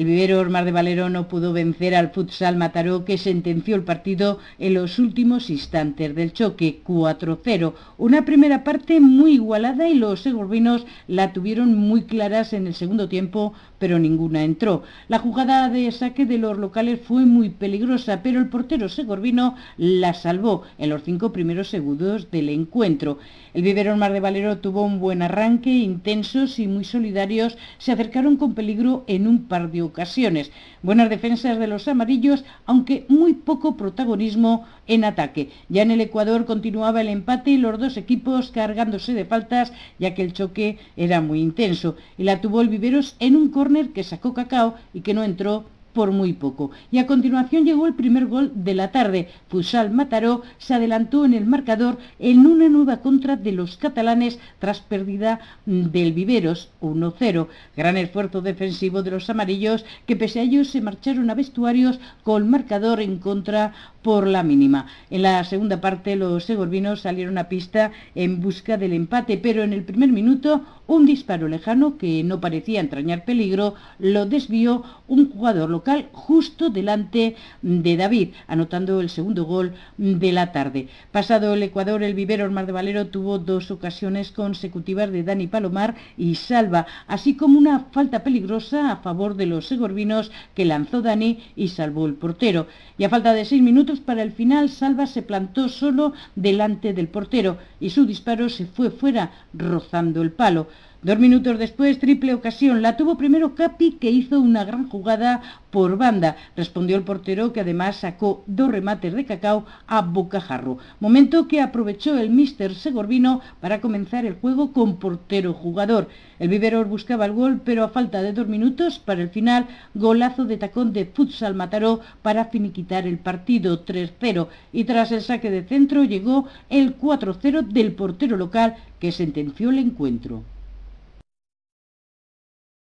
El vivero Ormar de Valero no pudo vencer al futsal Mataró que sentenció el partido en los últimos instantes del choque 4-0. Una primera parte muy igualada y los Segorbinos la tuvieron muy claras en el segundo tiempo, pero ninguna entró. La jugada de saque de los locales fue muy peligrosa, pero el portero segorbino la salvó en los cinco primeros segundos del encuentro. El vivero Ormar de Valero tuvo un buen arranque, intensos y muy solidarios, se acercaron con peligro en un par de ocasiones. Buenas defensas de los amarillos, aunque muy poco protagonismo en ataque. Ya en el Ecuador continuaba el empate y los dos equipos cargándose de faltas, ya que el choque era muy intenso. Y la tuvo el Viveros en un córner que sacó Cacao y que no entró por muy poco. Y a continuación llegó el primer gol de la tarde. Fusal Mataró se adelantó en el marcador en una nueva contra de los catalanes tras pérdida mm, del Viveros 1-0. Gran esfuerzo defensivo de los amarillos que pese a ello se marcharon a vestuarios con marcador en contra por la mínima. En la segunda parte los segorbinos salieron a pista en busca del empate, pero en el primer minuto un disparo lejano que no parecía entrañar peligro lo desvió un jugador justo delante de David, anotando el segundo gol de la tarde. Pasado el Ecuador, el vivero Mar de Valero tuvo dos ocasiones consecutivas de Dani Palomar y Salva, así como una falta peligrosa a favor de los segorbinos que lanzó Dani y salvó el portero. Y a falta de seis minutos para el final, Salva se plantó solo delante del portero y su disparo se fue fuera, rozando el palo. Dos minutos después, triple ocasión. La tuvo primero Capi, que hizo una gran jugada por banda. Respondió el portero, que además sacó dos remates de cacao a Bocajarro. Momento que aprovechó el míster Segorbino para comenzar el juego con portero jugador. El vivero buscaba el gol, pero a falta de dos minutos para el final, golazo de tacón de Futsal Mataró para finiquitar el partido 3-0. Y tras el saque de centro llegó el 4-0 del portero local que sentenció el encuentro.